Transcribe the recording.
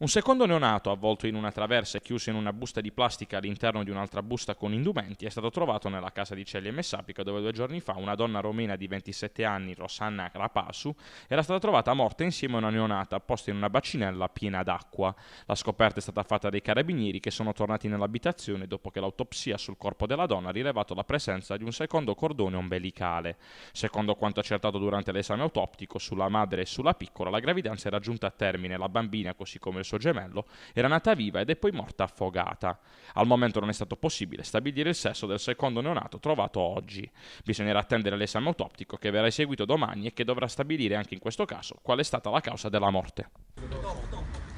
Un secondo neonato, avvolto in una traversa e chiuso in una busta di plastica all'interno di un'altra busta con indumenti, è stato trovato nella casa di Celli e Messapica dove due giorni fa una donna romena di 27 anni, Rosanna Rapasu, era stata trovata morta insieme a una neonata posta in una bacinella piena d'acqua. La scoperta è stata fatta dai carabinieri che sono tornati nell'abitazione dopo che l'autopsia sul corpo della donna ha rilevato la presenza di un secondo cordone ombelicale. Secondo quanto accertato durante l'esame autoptico sulla madre e sulla piccola, la gravidanza era giunta a termine, e la bambina così come il suo gemello, era nata viva ed è poi morta affogata. Al momento non è stato possibile stabilire il sesso del secondo neonato trovato oggi. Bisognerà attendere l'esame autoptico che verrà eseguito domani e che dovrà stabilire anche in questo caso qual è stata la causa della morte.